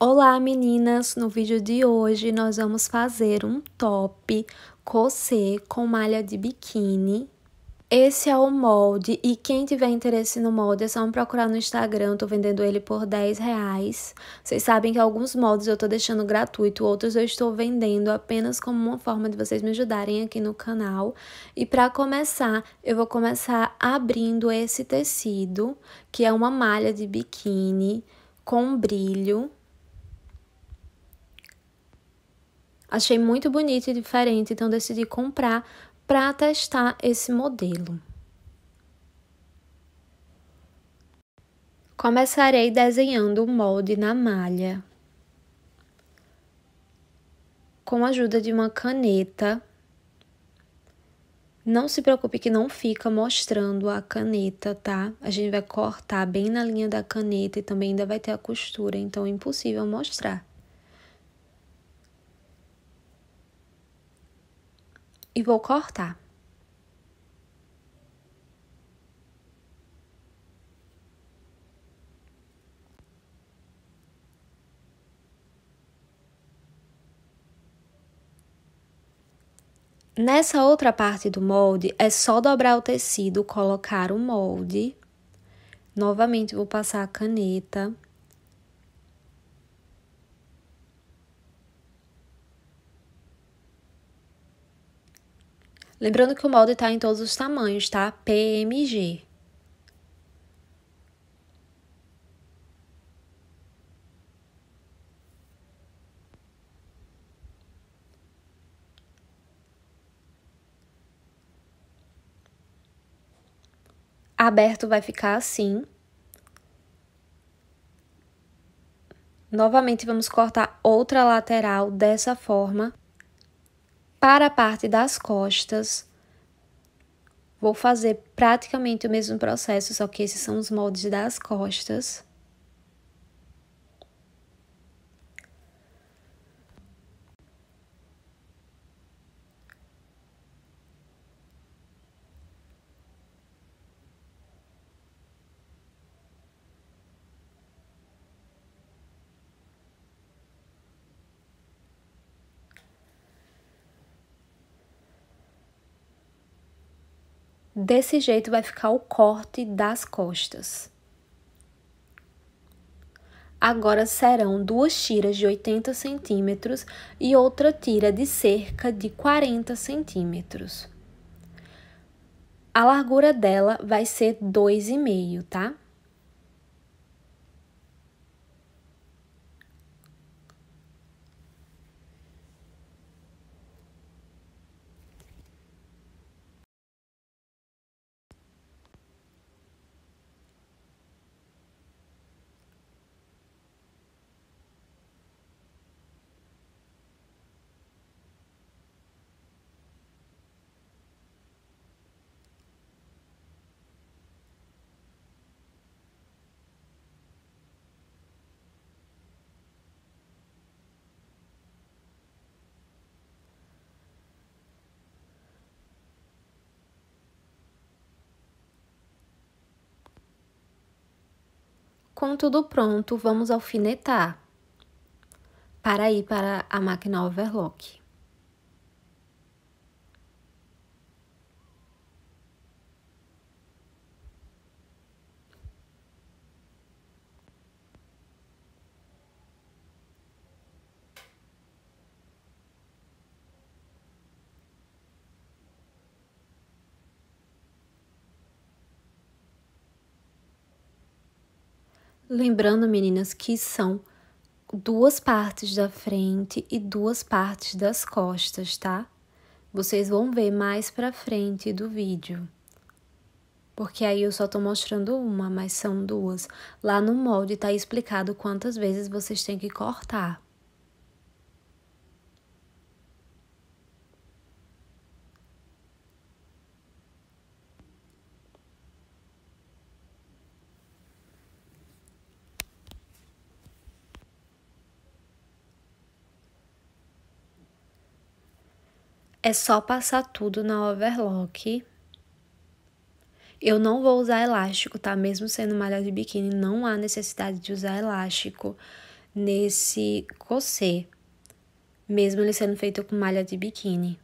Olá meninas, no vídeo de hoje nós vamos fazer um top cossê com malha de biquíni. Esse é o molde e quem tiver interesse no molde é só me procurar no Instagram, eu tô vendendo ele por 10 reais. Vocês sabem que alguns moldes eu tô deixando gratuito, outros eu estou vendendo apenas como uma forma de vocês me ajudarem aqui no canal. E para começar, eu vou começar abrindo esse tecido, que é uma malha de biquíni com brilho. Achei muito bonito e diferente, então decidi comprar para testar esse modelo. Começarei desenhando o molde na malha. Com a ajuda de uma caneta. Não se preocupe que não fica mostrando a caneta, tá? A gente vai cortar bem na linha da caneta e também ainda vai ter a costura, então é impossível mostrar. e vou cortar. Nessa outra parte do molde, é só dobrar o tecido, colocar o molde. Novamente, vou passar a caneta. Lembrando que o molde está em todos os tamanhos, tá? PMG. Aberto vai ficar assim. Novamente, vamos cortar outra lateral dessa forma. Para a parte das costas, vou fazer praticamente o mesmo processo, só que esses são os moldes das costas. Desse jeito vai ficar o corte das costas. Agora serão duas tiras de 80 centímetros e outra tira de cerca de 40 centímetros. A largura dela vai ser 2,5, tá? Com tudo pronto, vamos alfinetar para ir para a máquina overlock. Lembrando, meninas, que são duas partes da frente e duas partes das costas, tá? Vocês vão ver mais pra frente do vídeo. Porque aí eu só tô mostrando uma, mas são duas. Lá no molde tá explicado quantas vezes vocês têm que cortar. É só passar tudo na overlock. Eu não vou usar elástico, tá? Mesmo sendo malha de biquíni, não há necessidade de usar elástico nesse cossê. Mesmo ele sendo feito com malha de biquíni.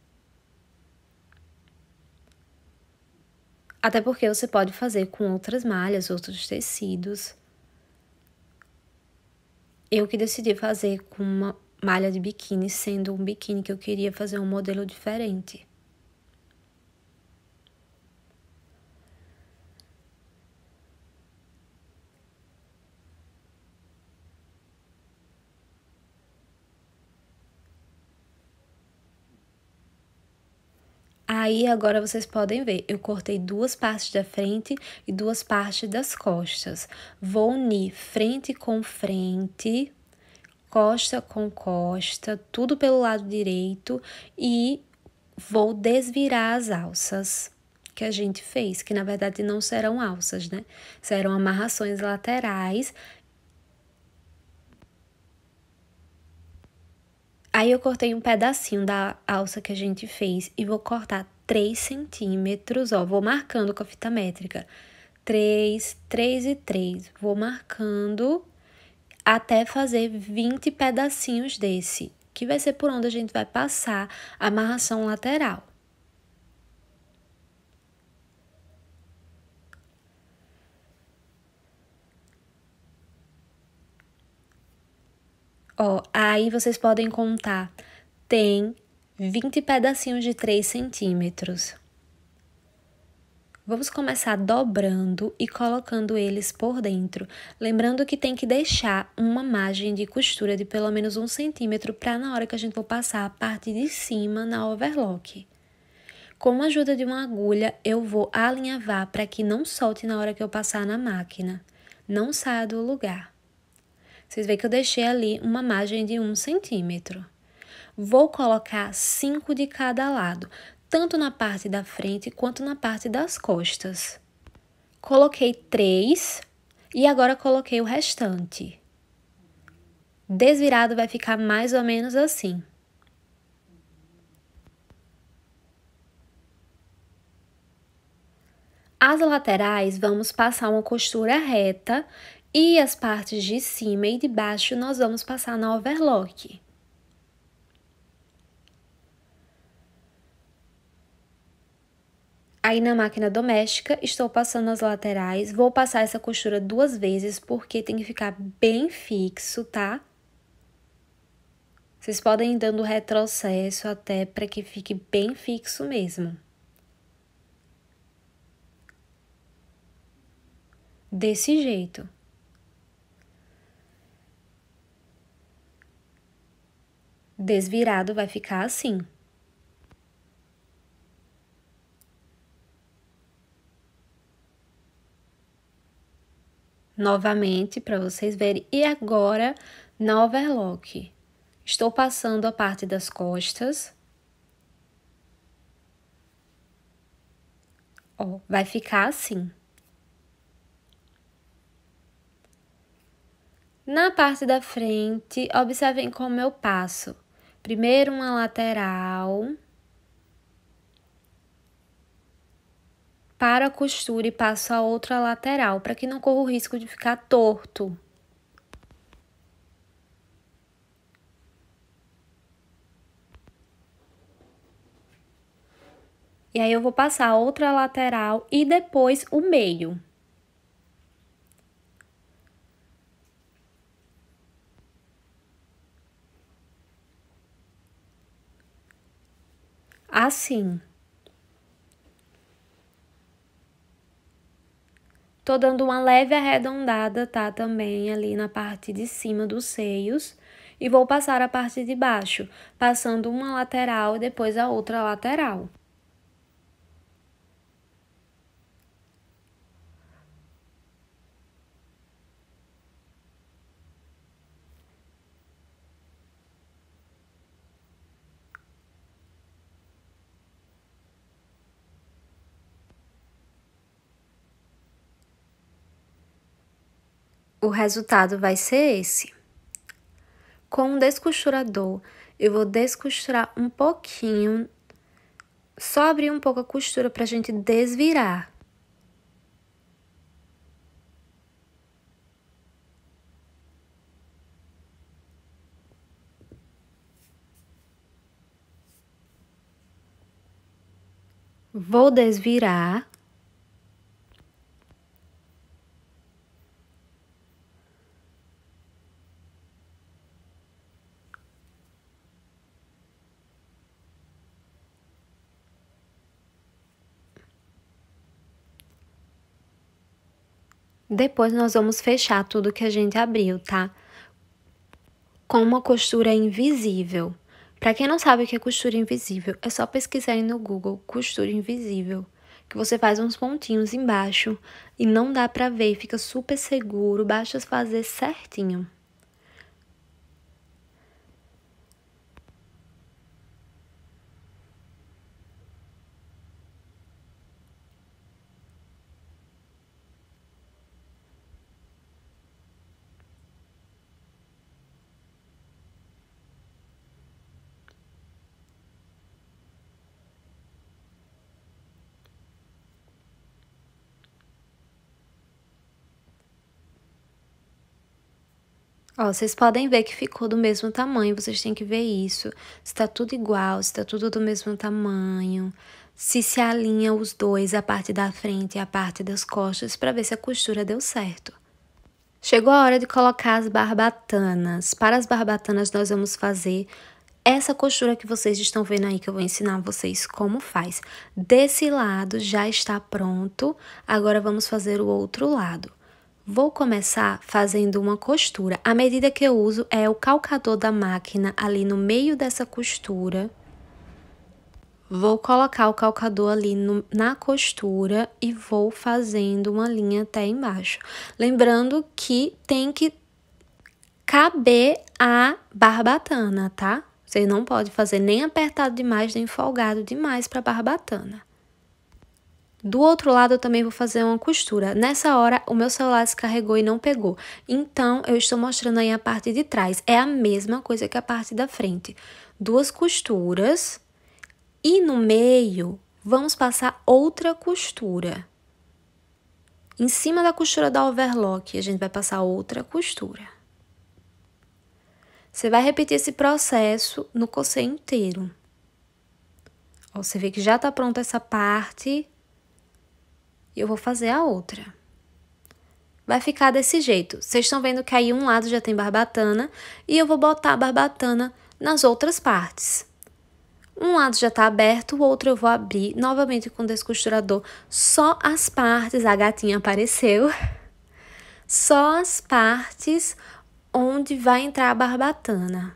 Até porque você pode fazer com outras malhas, outros tecidos. Eu que decidi fazer com uma malha de biquíni, sendo um biquíni que eu queria fazer um modelo diferente. Aí agora vocês podem ver, eu cortei duas partes da frente e duas partes das costas. Vou unir frente com frente costa com costa, tudo pelo lado direito e vou desvirar as alças que a gente fez, que na verdade não serão alças, né? Serão amarrações laterais. Aí eu cortei um pedacinho da alça que a gente fez e vou cortar 3 centímetros, ó, vou marcando com a fita métrica. 3, 3 e 3, vou marcando até fazer 20 pedacinhos desse, que vai ser por onde a gente vai passar a amarração lateral. Ó, aí vocês podem contar, tem 20 pedacinhos de 3 centímetros. Vamos começar dobrando e colocando eles por dentro, lembrando que tem que deixar uma margem de costura de pelo menos um centímetro para na hora que a gente for passar a parte de cima na overlock. Com a ajuda de uma agulha, eu vou alinhavar para que não solte na hora que eu passar na máquina, não saia do lugar. Vocês veem que eu deixei ali uma margem de um centímetro. Vou colocar cinco de cada lado tanto na parte da frente quanto na parte das costas. Coloquei três e agora coloquei o restante. Desvirado vai ficar mais ou menos assim. As laterais vamos passar uma costura reta e as partes de cima e de baixo nós vamos passar na overlock. Aí na máquina doméstica, estou passando as laterais, vou passar essa costura duas vezes, porque tem que ficar bem fixo, tá? Vocês podem ir dando retrocesso até para que fique bem fixo mesmo. Desse jeito. Desvirado vai ficar assim. novamente para vocês verem. E agora na overlock. Estou passando a parte das costas. Ó, vai ficar assim. Na parte da frente, observem como eu passo. Primeiro uma lateral. para a costura e passo a outra lateral, para que não corra o risco de ficar torto. E aí, eu vou passar a outra lateral e depois o meio. Assim. Tô dando uma leve arredondada, tá? Também ali na parte de cima dos seios. E vou passar a parte de baixo, passando uma lateral e depois a outra lateral. O resultado vai ser esse. Com um descosturador, eu vou descosturar um pouquinho, só abrir um pouco a costura para a gente desvirar. Vou desvirar. Depois nós vamos fechar tudo que a gente abriu, tá? Com uma costura invisível. Para quem não sabe o que é costura invisível, é só pesquisar aí no Google costura invisível, que você faz uns pontinhos embaixo e não dá para ver, fica super seguro, basta fazer certinho. Ó, vocês podem ver que ficou do mesmo tamanho, vocês têm que ver isso. Se tá tudo igual, se tá tudo do mesmo tamanho, se se alinha os dois, a parte da frente e a parte das costas, para ver se a costura deu certo. Chegou a hora de colocar as barbatanas. Para as barbatanas, nós vamos fazer essa costura que vocês estão vendo aí, que eu vou ensinar vocês como faz. Desse lado já está pronto, agora vamos fazer o outro lado. Vou começar fazendo uma costura. A medida que eu uso é o calcador da máquina ali no meio dessa costura. Vou colocar o calcador ali no, na costura e vou fazendo uma linha até embaixo. Lembrando que tem que caber a barbatana, tá? Você não pode fazer nem apertado demais, nem folgado demais para barbatana. Do outro lado, eu também vou fazer uma costura. Nessa hora, o meu celular se carregou e não pegou. Então, eu estou mostrando aí a parte de trás. É a mesma coisa que a parte da frente. Duas costuras. E no meio, vamos passar outra costura. Em cima da costura da overlock, a gente vai passar outra costura. Você vai repetir esse processo no corset inteiro. Ó, você vê que já tá pronta essa parte e eu vou fazer a outra. Vai ficar desse jeito. Vocês estão vendo que aí um lado já tem barbatana e eu vou botar a barbatana nas outras partes. Um lado já tá aberto, o outro eu vou abrir novamente com o descosturador. Só as partes, a gatinha apareceu. Só as partes onde vai entrar a barbatana.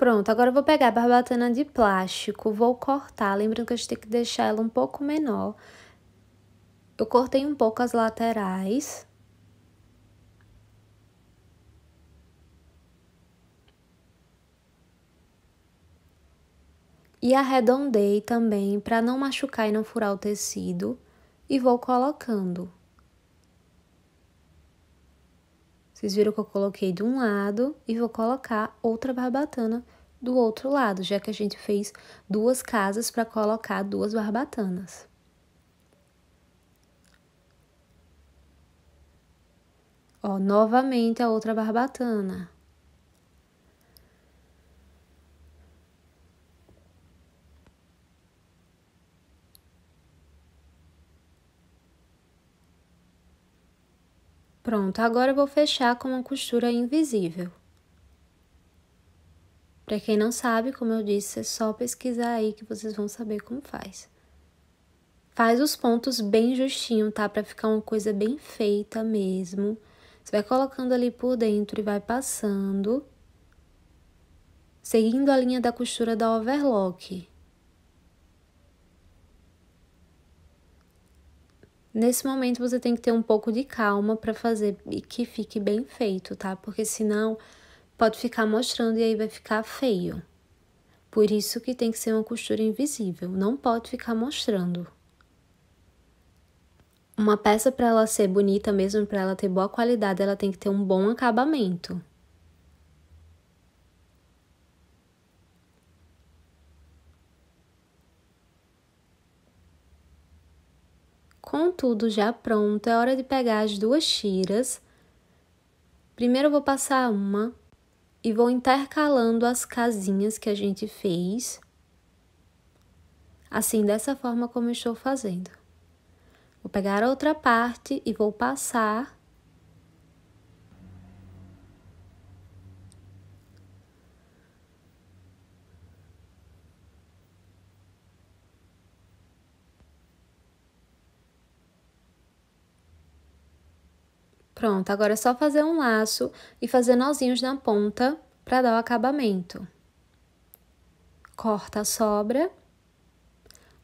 Pronto, agora eu vou pegar a barbatana de plástico, vou cortar, lembrando que a gente tem que deixar ela um pouco menor. Eu cortei um pouco as laterais. E arredondei também para não machucar e não furar o tecido e vou colocando. Vocês viram que eu coloquei de um lado e vou colocar outra barbatana do outro lado, já que a gente fez duas casas para colocar duas barbatanas. Ó, novamente a outra barbatana. Pronto, agora eu vou fechar com uma costura invisível. Para quem não sabe, como eu disse, é só pesquisar aí que vocês vão saber como faz. Faz os pontos bem justinho, tá? Para ficar uma coisa bem feita mesmo. Você vai colocando ali por dentro e vai passando. Seguindo a linha da costura da overlock. Nesse momento você tem que ter um pouco de calma para fazer e que fique bem feito, tá? Porque senão pode ficar mostrando e aí vai ficar feio. Por isso que tem que ser uma costura invisível, não pode ficar mostrando. Uma peça para ela ser bonita mesmo, para ela ter boa qualidade, ela tem que ter um bom acabamento. Com tudo já pronto, é hora de pegar as duas tiras. Primeiro eu vou passar uma e vou intercalando as casinhas que a gente fez. Assim, dessa forma como estou fazendo. Vou pegar a outra parte e vou passar Pronto, agora é só fazer um laço e fazer nozinhos na ponta para dar o acabamento. Corta a sobra.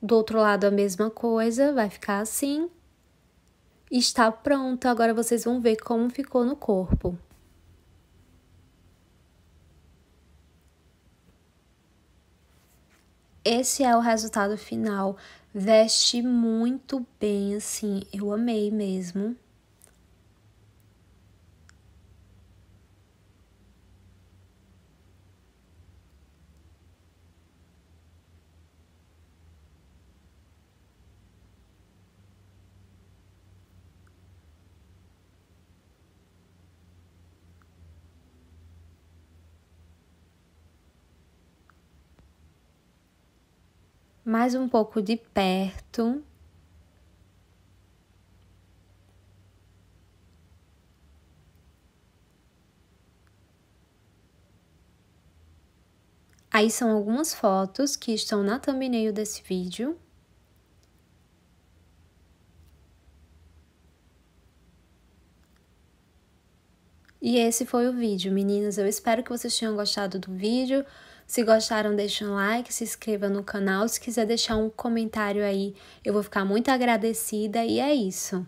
Do outro lado a mesma coisa, vai ficar assim. Está pronto, agora vocês vão ver como ficou no corpo. Esse é o resultado final. Veste muito bem, assim, eu amei mesmo. mais um pouco de perto. Aí são algumas fotos que estão na thumbnail desse vídeo. E esse foi o vídeo, meninas. Eu espero que vocês tenham gostado do vídeo. Se gostaram, deixa um like, se inscreva no canal. Se quiser deixar um comentário aí, eu vou ficar muito agradecida. E é isso.